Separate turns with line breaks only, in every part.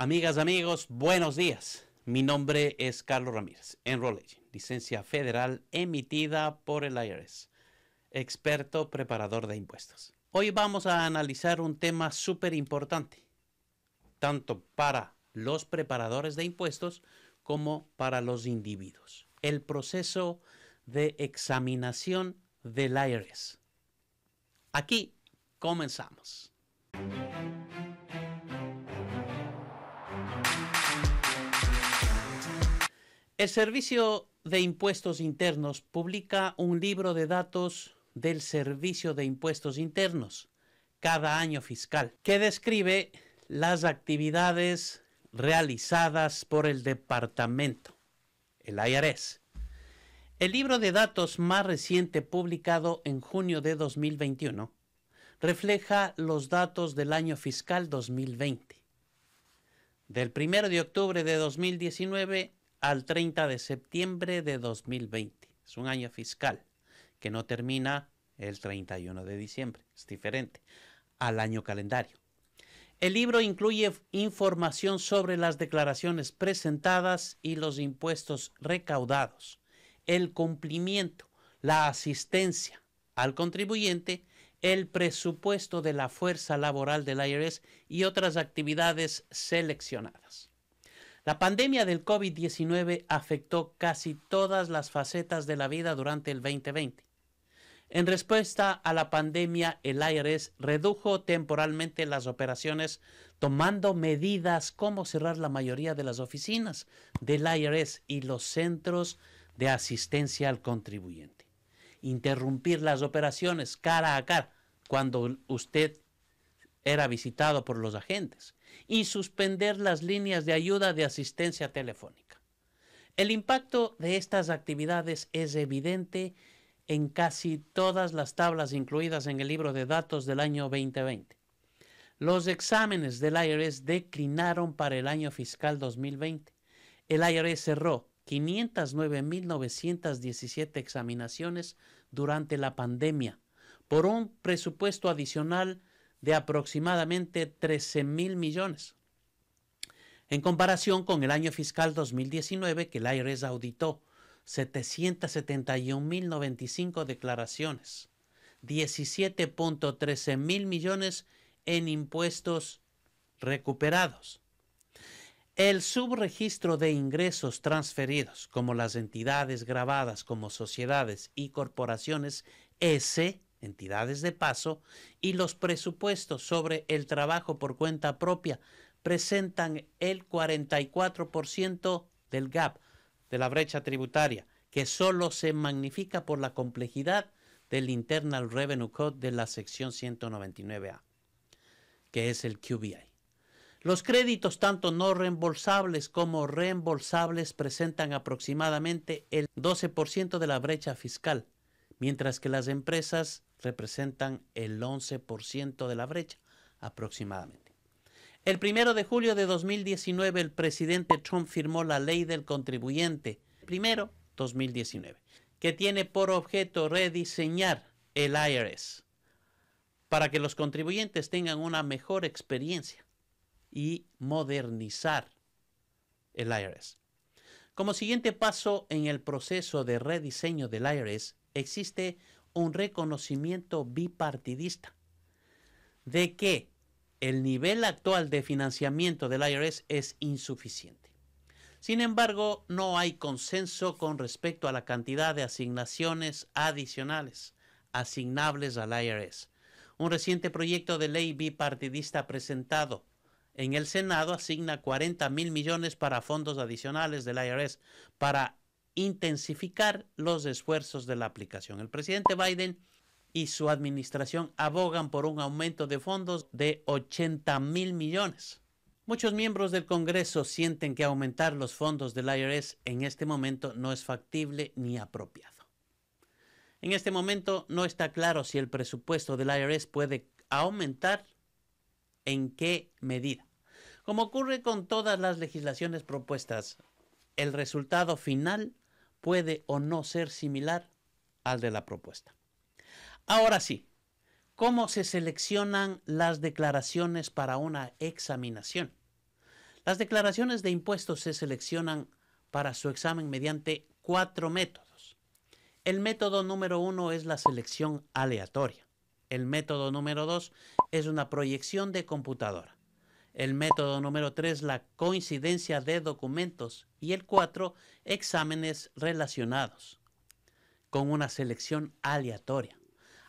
Amigas, amigos, buenos días. Mi nombre es Carlos Ramírez, Enroll licencia federal emitida por el IRS, experto preparador de impuestos. Hoy vamos a analizar un tema súper importante, tanto para los preparadores de impuestos como para los individuos. El proceso de examinación del IRS. Aquí comenzamos. El Servicio de Impuestos Internos publica un libro de datos del Servicio de Impuestos Internos cada año fiscal, que describe las actividades realizadas por el departamento, el IRS. El libro de datos más reciente publicado en junio de 2021 refleja los datos del año fiscal 2020. Del 1 de octubre de 2019 al 30 de septiembre de 2020. Es un año fiscal que no termina el 31 de diciembre, es diferente al año calendario. El libro incluye información sobre las declaraciones presentadas y los impuestos recaudados, el cumplimiento, la asistencia al contribuyente, el presupuesto de la fuerza laboral del IRS y otras actividades seleccionadas. La pandemia del COVID-19 afectó casi todas las facetas de la vida durante el 2020. En respuesta a la pandemia, el IRS redujo temporalmente las operaciones tomando medidas como cerrar la mayoría de las oficinas del IRS y los centros de asistencia al contribuyente. Interrumpir las operaciones cara a cara cuando usted era visitado por los agentes y suspender las líneas de ayuda de asistencia telefónica. El impacto de estas actividades es evidente en casi todas las tablas incluidas en el libro de datos del año 2020. Los exámenes del IRS declinaron para el año fiscal 2020. El IRS cerró 509.917 examinaciones durante la pandemia por un presupuesto adicional de aproximadamente 13 mil millones, en comparación con el año fiscal 2019 que el IRS auditó 771.095 declaraciones, 17.13 mil millones en impuestos recuperados. El subregistro de ingresos transferidos, como las entidades grabadas como sociedades y corporaciones S, entidades de paso, y los presupuestos sobre el trabajo por cuenta propia presentan el 44% del gap, de la brecha tributaria, que solo se magnifica por la complejidad del Internal Revenue Code de la sección 199A, que es el QBI. Los créditos tanto no reembolsables como reembolsables presentan aproximadamente el 12% de la brecha fiscal, mientras que las empresas representan el 11% de la brecha aproximadamente. El primero de julio de 2019 el presidente Trump firmó la ley del contribuyente, primero 2019, que tiene por objeto rediseñar el IRS para que los contribuyentes tengan una mejor experiencia y modernizar el IRS. Como siguiente paso en el proceso de rediseño del IRS, existe un reconocimiento bipartidista de que el nivel actual de financiamiento del IRS es insuficiente. Sin embargo, no hay consenso con respecto a la cantidad de asignaciones adicionales asignables al IRS. Un reciente proyecto de ley bipartidista presentado en el Senado asigna 40 mil millones para fondos adicionales del IRS para intensificar los esfuerzos de la aplicación. El presidente Biden y su administración abogan por un aumento de fondos de 80 mil millones. Muchos miembros del Congreso sienten que aumentar los fondos del IRS en este momento no es factible ni apropiado. En este momento no está claro si el presupuesto del IRS puede aumentar en qué medida. Como ocurre con todas las legislaciones propuestas, el resultado final puede o no ser similar al de la propuesta. Ahora sí, ¿cómo se seleccionan las declaraciones para una examinación? Las declaraciones de impuestos se seleccionan para su examen mediante cuatro métodos. El método número uno es la selección aleatoria. El método número dos es una proyección de computadora. El método número 3, la coincidencia de documentos. Y el 4, exámenes relacionados con una selección aleatoria.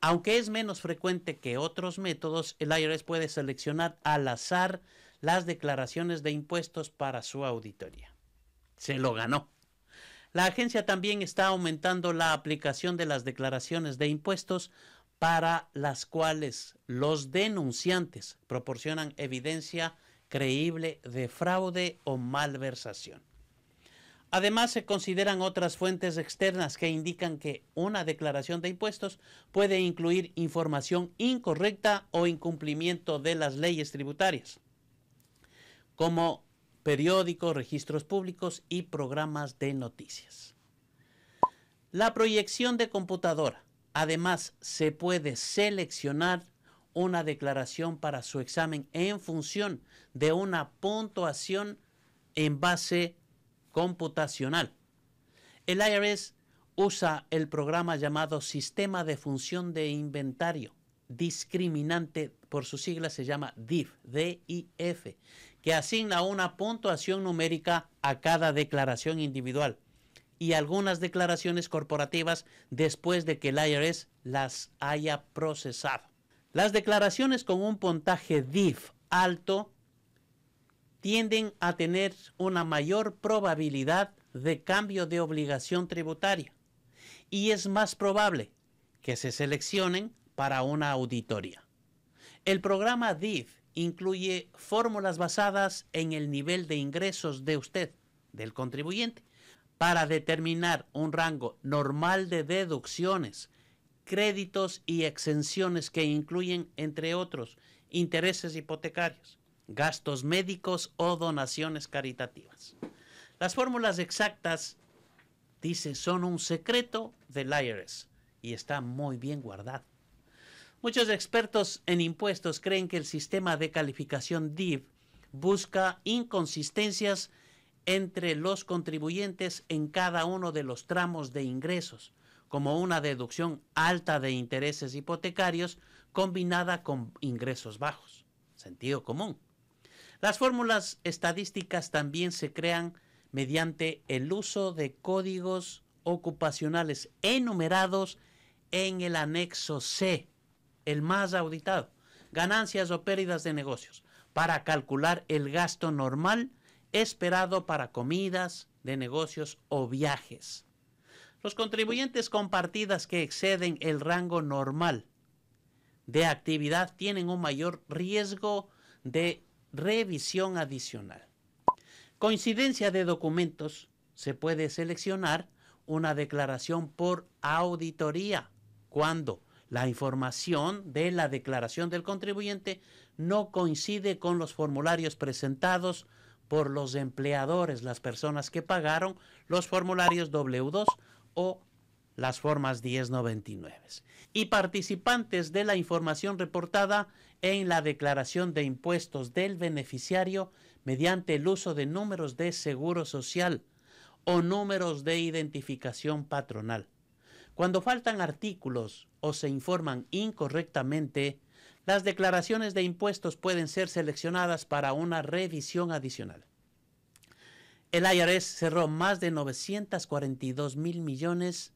Aunque es menos frecuente que otros métodos, el IRS puede seleccionar al azar las declaraciones de impuestos para su auditoría. Se lo ganó. La agencia también está aumentando la aplicación de las declaraciones de impuestos para las cuales los denunciantes proporcionan evidencia creíble de fraude o malversación. Además, se consideran otras fuentes externas que indican que una declaración de impuestos puede incluir información incorrecta o incumplimiento de las leyes tributarias, como periódicos, registros públicos y programas de noticias. La proyección de computadora Además, se puede seleccionar una declaración para su examen en función de una puntuación en base computacional. El IRS usa el programa llamado Sistema de Función de Inventario Discriminante, por su sigla se llama DIF, d f que asigna una puntuación numérica a cada declaración individual y algunas declaraciones corporativas después de que el IRS las haya procesado. Las declaraciones con un puntaje DIF alto tienden a tener una mayor probabilidad de cambio de obligación tributaria y es más probable que se seleccionen para una auditoría. El programa DIF incluye fórmulas basadas en el nivel de ingresos de usted, del contribuyente, para determinar un rango normal de deducciones, créditos y exenciones que incluyen, entre otros, intereses hipotecarios, gastos médicos o donaciones caritativas. Las fórmulas exactas, dice, son un secreto del IRS y está muy bien guardado. Muchos expertos en impuestos creen que el sistema de calificación DIV busca inconsistencias entre los contribuyentes en cada uno de los tramos de ingresos, como una deducción alta de intereses hipotecarios combinada con ingresos bajos. Sentido común. Las fórmulas estadísticas también se crean mediante el uso de códigos ocupacionales enumerados en el anexo C, el más auditado, ganancias o pérdidas de negocios, para calcular el gasto normal esperado para comidas, de negocios o viajes. Los contribuyentes con partidas que exceden el rango normal de actividad tienen un mayor riesgo de revisión adicional. Coincidencia de documentos. Se puede seleccionar una declaración por auditoría cuando la información de la declaración del contribuyente no coincide con los formularios presentados por los empleadores, las personas que pagaron los formularios W2 o las formas 1099 y participantes de la información reportada en la declaración de impuestos del beneficiario mediante el uso de números de seguro social o números de identificación patronal. Cuando faltan artículos o se informan incorrectamente, las declaraciones de impuestos pueden ser seleccionadas para una revisión adicional. El IRS cerró más de 942 mil millones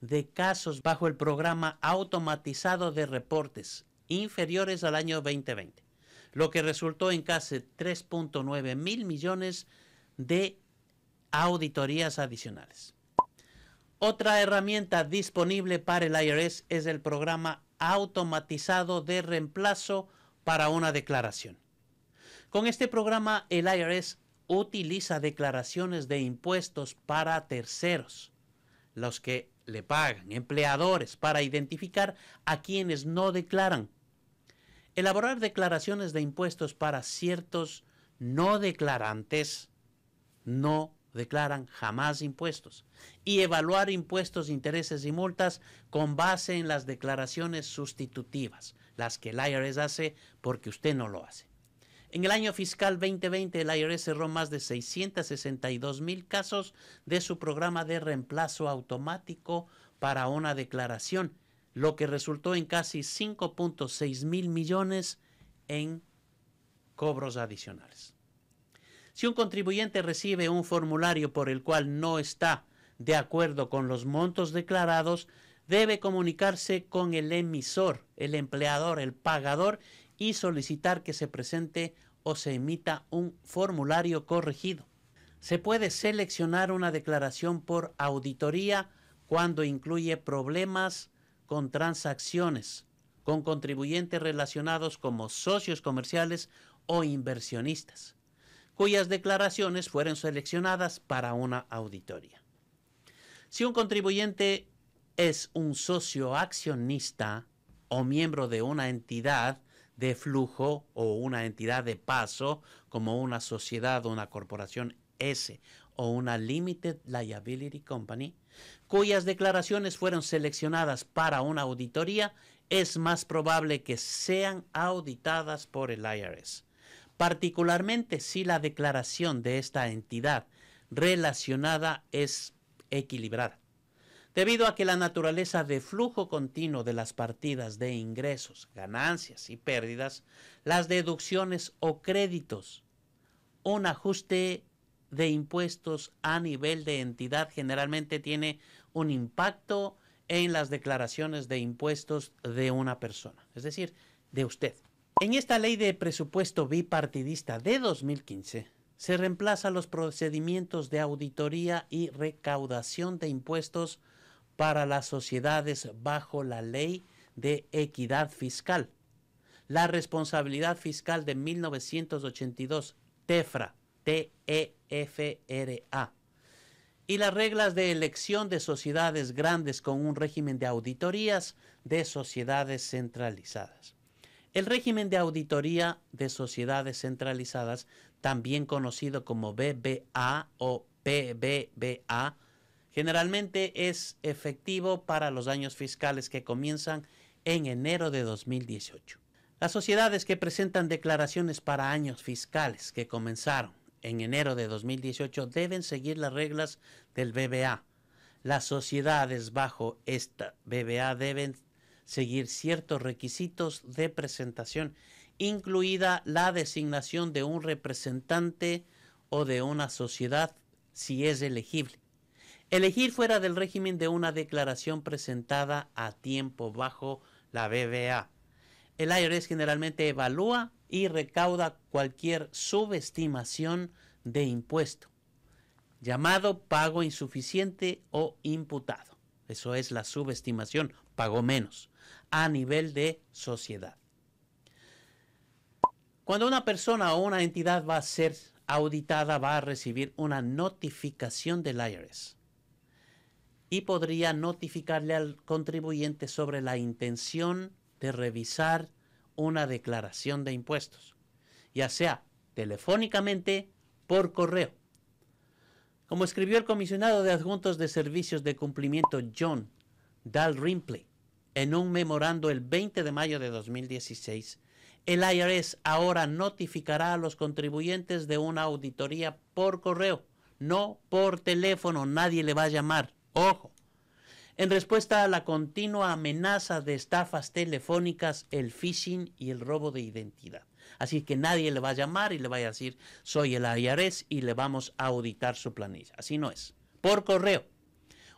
de casos bajo el programa automatizado de reportes inferiores al año 2020, lo que resultó en casi 3.9 mil millones de auditorías adicionales. Otra herramienta disponible para el IRS es el programa automatizado de reemplazo para una declaración. Con este programa el IRS utiliza declaraciones de impuestos para terceros, los que le pagan, empleadores, para identificar a quienes no declaran. Elaborar declaraciones de impuestos para ciertos no declarantes no declaran jamás impuestos y evaluar impuestos, intereses y multas con base en las declaraciones sustitutivas, las que el IRS hace porque usted no lo hace. En el año fiscal 2020 el IRS cerró más de 662 mil casos de su programa de reemplazo automático para una declaración, lo que resultó en casi 5.6 mil millones en cobros adicionales. Si un contribuyente recibe un formulario por el cual no está de acuerdo con los montos declarados, debe comunicarse con el emisor, el empleador, el pagador y solicitar que se presente o se emita un formulario corregido. Se puede seleccionar una declaración por auditoría cuando incluye problemas con transacciones, con contribuyentes relacionados como socios comerciales o inversionistas cuyas declaraciones fueron seleccionadas para una auditoría. Si un contribuyente es un socio accionista o miembro de una entidad de flujo o una entidad de paso, como una sociedad o una corporación S o una Limited Liability Company, cuyas declaraciones fueron seleccionadas para una auditoría, es más probable que sean auditadas por el IRS particularmente si la declaración de esta entidad relacionada es equilibrada, debido a que la naturaleza de flujo continuo de las partidas de ingresos, ganancias y pérdidas, las deducciones o créditos, un ajuste de impuestos a nivel de entidad generalmente tiene un impacto en las declaraciones de impuestos de una persona, es decir, de usted. En esta ley de presupuesto bipartidista de 2015 se reemplazan los procedimientos de auditoría y recaudación de impuestos para las sociedades bajo la ley de equidad fiscal, la responsabilidad fiscal de 1982, TEFRA, e y las reglas de elección de sociedades grandes con un régimen de auditorías de sociedades centralizadas. El régimen de auditoría de sociedades centralizadas, también conocido como BBA o PBBA, generalmente es efectivo para los años fiscales que comienzan en enero de 2018. Las sociedades que presentan declaraciones para años fiscales que comenzaron en enero de 2018 deben seguir las reglas del BBA. Las sociedades bajo esta BBA deben seguir ciertos requisitos de presentación, incluida la designación de un representante o de una sociedad si es elegible. Elegir fuera del régimen de una declaración presentada a tiempo bajo la BBA. El IRS generalmente evalúa y recauda cualquier subestimación de impuesto, llamado pago insuficiente o imputado. Eso es la subestimación, pago menos a nivel de sociedad. Cuando una persona o una entidad va a ser auditada, va a recibir una notificación del IRS y podría notificarle al contribuyente sobre la intención de revisar una declaración de impuestos, ya sea telefónicamente, por correo. Como escribió el comisionado de adjuntos de servicios de cumplimiento John Dalrymple, en un memorando el 20 de mayo de 2016, el IRS ahora notificará a los contribuyentes de una auditoría por correo, no por teléfono, nadie le va a llamar. Ojo. En respuesta a la continua amenaza de estafas telefónicas, el phishing y el robo de identidad. Así que nadie le va a llamar y le va a decir, soy el IRS y le vamos a auditar su planilla. Así no es. Por correo.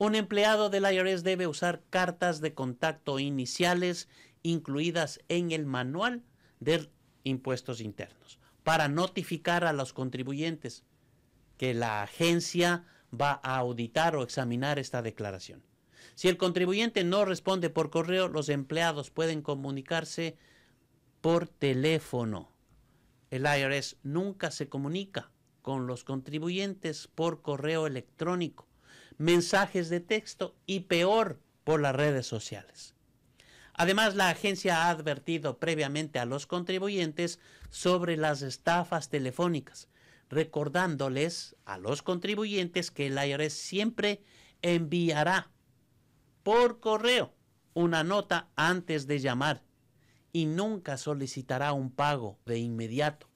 Un empleado del IRS debe usar cartas de contacto iniciales incluidas en el manual de impuestos internos para notificar a los contribuyentes que la agencia va a auditar o examinar esta declaración. Si el contribuyente no responde por correo, los empleados pueden comunicarse por teléfono. El IRS nunca se comunica con los contribuyentes por correo electrónico mensajes de texto y peor por las redes sociales. Además, la agencia ha advertido previamente a los contribuyentes sobre las estafas telefónicas, recordándoles a los contribuyentes que el IRS siempre enviará por correo una nota antes de llamar y nunca solicitará un pago de inmediato,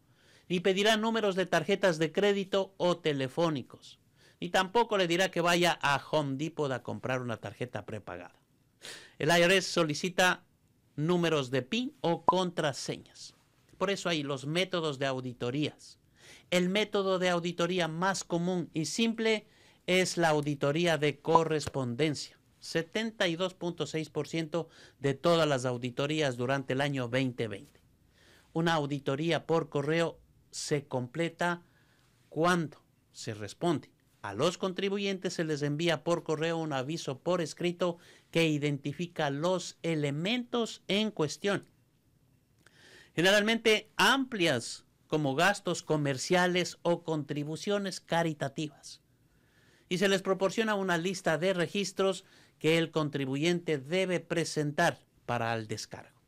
ni pedirá números de tarjetas de crédito o telefónicos y tampoco le dirá que vaya a Home Depot a comprar una tarjeta prepagada. El IRS solicita números de PIN o contraseñas. Por eso hay los métodos de auditorías. El método de auditoría más común y simple es la auditoría de correspondencia. 72.6% de todas las auditorías durante el año 2020. Una auditoría por correo se completa cuando se responde a los contribuyentes se les envía por correo un aviso por escrito que identifica los elementos en cuestión. Generalmente amplias como gastos comerciales o contribuciones caritativas. Y se les proporciona una lista de registros que el contribuyente debe presentar para el descargo.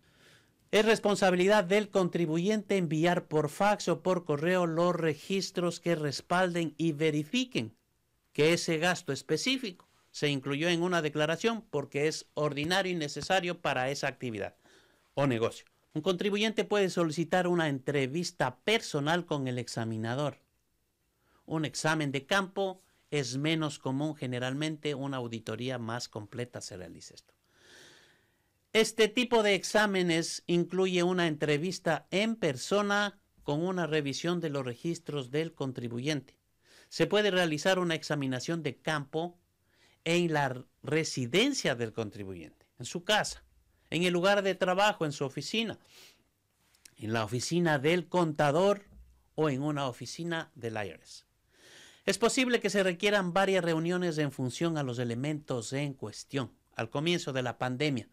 Es responsabilidad del contribuyente enviar por fax o por correo los registros que respalden y verifiquen que ese gasto específico se incluyó en una declaración porque es ordinario y necesario para esa actividad o negocio. Un contribuyente puede solicitar una entrevista personal con el examinador. Un examen de campo es menos común generalmente, una auditoría más completa se realiza esto. Este tipo de exámenes incluye una entrevista en persona con una revisión de los registros del contribuyente se puede realizar una examinación de campo en la residencia del contribuyente, en su casa, en el lugar de trabajo, en su oficina, en la oficina del contador o en una oficina del IRS. Es posible que se requieran varias reuniones en función a los elementos en cuestión. Al comienzo de la pandemia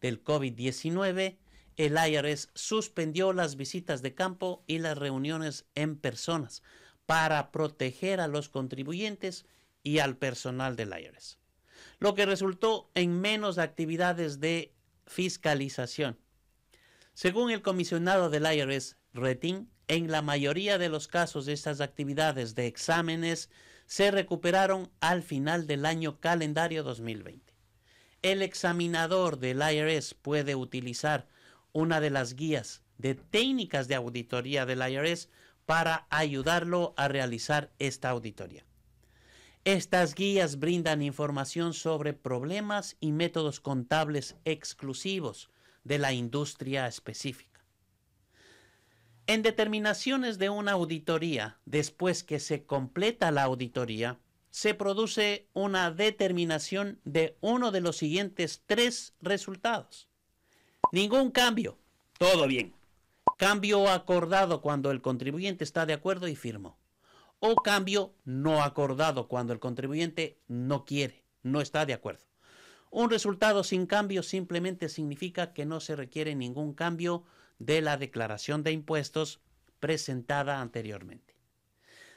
del COVID-19, el IRS suspendió las visitas de campo y las reuniones en personas para proteger a los contribuyentes y al personal del IRS, e lo que resultó en menos actividades de fiscalización. Según el comisionado del IRS, e Retin, en la mayoría de los casos estas actividades de exámenes se recuperaron al final del año calendario 2020. El examinador del IRS e puede utilizar una de las guías de técnicas de auditoría del IRS para ayudarlo a realizar esta auditoría. Estas guías brindan información sobre problemas y métodos contables exclusivos de la industria específica. En determinaciones de una auditoría, después que se completa la auditoría, se produce una determinación de uno de los siguientes tres resultados. Ningún cambio, todo bien. Cambio acordado cuando el contribuyente está de acuerdo y firmó. O cambio no acordado cuando el contribuyente no quiere, no está de acuerdo. Un resultado sin cambio simplemente significa que no se requiere ningún cambio de la declaración de impuestos presentada anteriormente.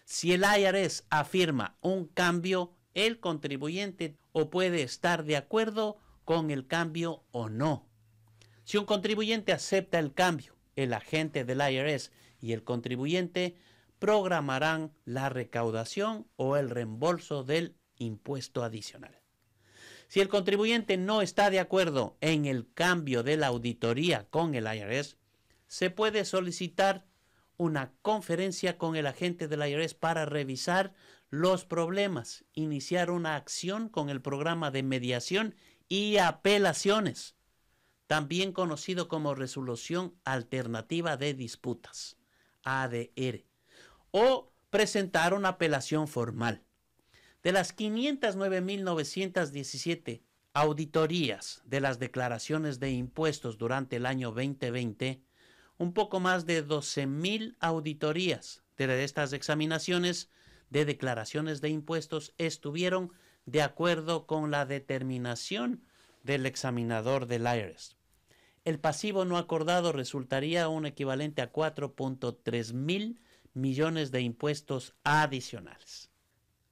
Si el IRS afirma un cambio, el contribuyente o puede estar de acuerdo con el cambio o no. Si un contribuyente acepta el cambio el agente del IRS y el contribuyente programarán la recaudación o el reembolso del impuesto adicional. Si el contribuyente no está de acuerdo en el cambio de la auditoría con el IRS, se puede solicitar una conferencia con el agente del IRS para revisar los problemas, iniciar una acción con el programa de mediación y apelaciones también conocido como Resolución Alternativa de Disputas, ADR, o presentar una apelación formal. De las 509.917 auditorías de las declaraciones de impuestos durante el año 2020, un poco más de 12.000 auditorías de estas examinaciones de declaraciones de impuestos estuvieron de acuerdo con la determinación del examinador del IRS. E el pasivo no acordado resultaría un equivalente a 4.3 mil millones de impuestos adicionales.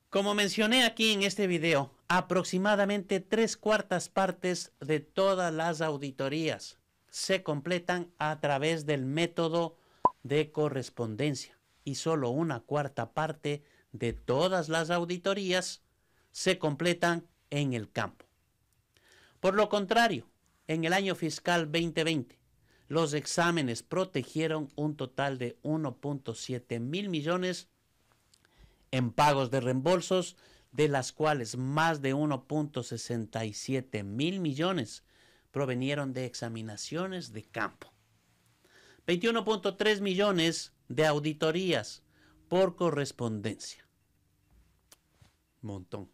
Como mencioné aquí en este video, aproximadamente tres cuartas partes de todas las auditorías se completan a través del método de correspondencia y solo una cuarta parte de todas las auditorías se completan en el campo. Por lo contrario, en el año fiscal 2020, los exámenes protegieron un total de 1.7 mil millones en pagos de reembolsos, de las cuales más de 1.67 mil millones provenieron de examinaciones de campo. 21.3 millones de auditorías por correspondencia. Montón.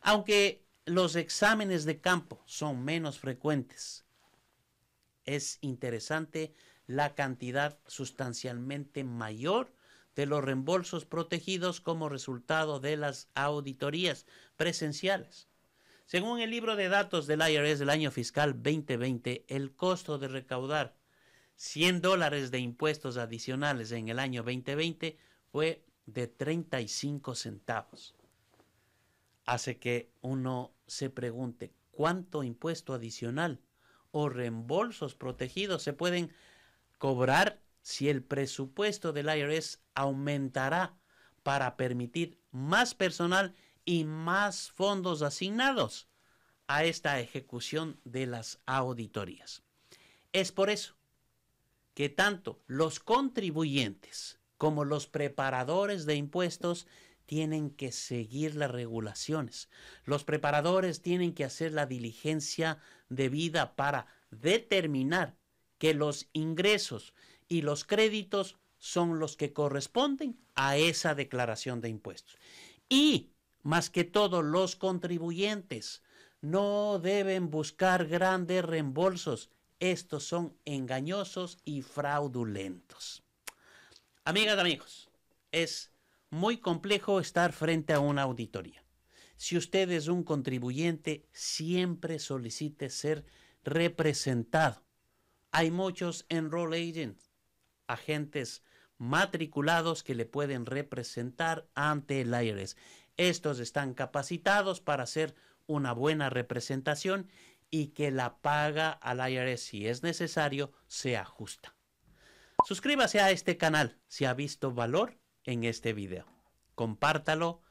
Aunque los exámenes de campo son menos frecuentes. Es interesante la cantidad sustancialmente mayor de los reembolsos protegidos como resultado de las auditorías presenciales. Según el libro de datos del IRS del año fiscal 2020, el costo de recaudar 100 dólares de impuestos adicionales en el año 2020 fue de 35 centavos hace que uno se pregunte cuánto impuesto adicional o reembolsos protegidos se pueden cobrar si el presupuesto del IRS aumentará para permitir más personal y más fondos asignados a esta ejecución de las auditorías. Es por eso que tanto los contribuyentes como los preparadores de impuestos tienen que seguir las regulaciones. Los preparadores tienen que hacer la diligencia debida para determinar que los ingresos y los créditos son los que corresponden a esa declaración de impuestos. Y, más que todo, los contribuyentes no deben buscar grandes reembolsos. Estos son engañosos y fraudulentos. Amigas, amigos, es muy complejo estar frente a una auditoría. Si usted es un contribuyente, siempre solicite ser representado. Hay muchos enroll agents, agentes matriculados que le pueden representar ante el IRS. Estos están capacitados para hacer una buena representación y que la paga al IRS si es necesario sea justa. Suscríbase a este canal si ha visto valor en este video. Compártalo,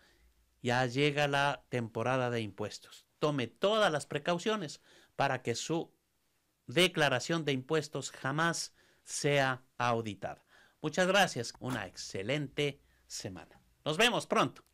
ya llega la temporada de impuestos. Tome todas las precauciones para que su declaración de impuestos jamás sea auditada. Muchas gracias, una excelente semana. Nos vemos pronto.